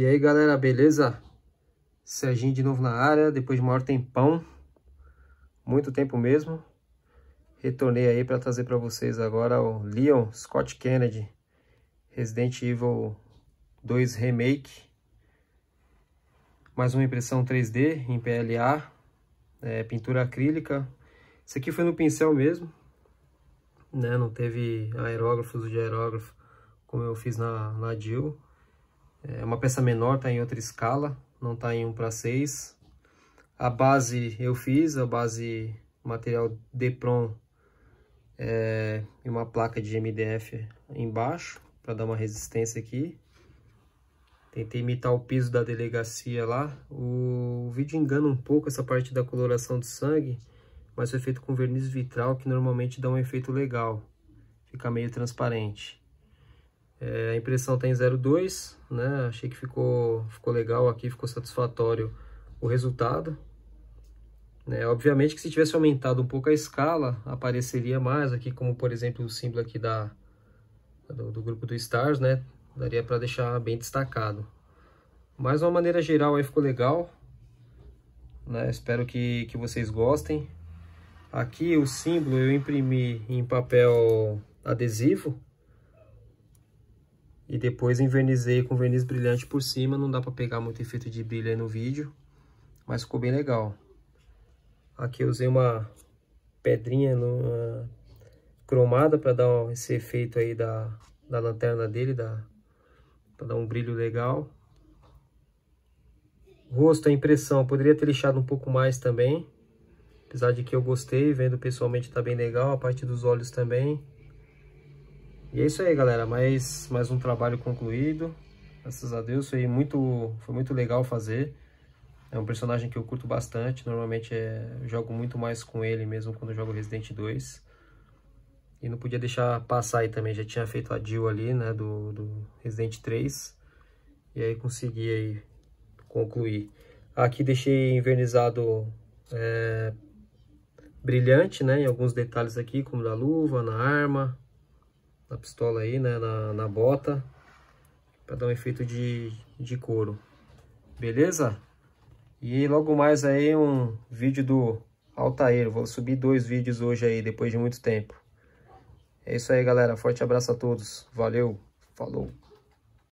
E aí galera, beleza? Serginho de novo na área, depois de maior tempão, muito tempo mesmo. Retornei aí para trazer para vocês agora o Leon Scott Kennedy Resident Evil 2 Remake. Mais uma impressão 3D em PLA, é, pintura acrílica. Isso aqui foi no pincel mesmo, né? Não teve aerógrafos de aerógrafo como eu fiz na, na Jill é uma peça menor, está em outra escala, não está em 1 para 6. A base eu fiz, a base material Depron é, e uma placa de MDF embaixo para dar uma resistência aqui. Tentei imitar o piso da delegacia lá. O vídeo engana um pouco essa parte da coloração do sangue, mas foi feito com verniz vitral que normalmente dá um efeito legal. Fica meio transparente. É, a impressão está em 0,2, né? Achei que ficou, ficou legal aqui, ficou satisfatório o resultado. Né? Obviamente que se tivesse aumentado um pouco a escala, apareceria mais aqui, como por exemplo o símbolo aqui da, do, do grupo do Stars, né? Daria para deixar bem destacado. Mas de uma maneira geral aí ficou legal. Né? Espero que, que vocês gostem. Aqui o símbolo eu imprimi em papel adesivo, e depois envernizei com verniz brilhante por cima. Não dá pra pegar muito efeito de brilho aí no vídeo. Mas ficou bem legal. Aqui eu usei uma pedrinha no, uh, cromada para dar esse efeito aí da, da lanterna dele, da, pra dar um brilho legal. Rosto, a impressão. Poderia ter lixado um pouco mais também. Apesar de que eu gostei, vendo pessoalmente tá bem legal. A parte dos olhos também. E é isso aí, galera. Mais, mais um trabalho concluído. Graças a Deus, foi muito, foi muito legal fazer. É um personagem que eu curto bastante. Normalmente é, jogo muito mais com ele mesmo quando jogo Resident 2. E não podia deixar passar aí também. Já tinha feito a Jill ali, né, do, do Resident 3. E aí consegui aí concluir. Aqui deixei envernizado é, brilhante, né, em alguns detalhes aqui, como da luva, na arma, na pistola aí, né, na, na bota, para dar um efeito de, de couro. Beleza? E logo mais aí um vídeo do Altair. Vou subir dois vídeos hoje aí, depois de muito tempo. É isso aí, galera. Forte abraço a todos. Valeu. Falou.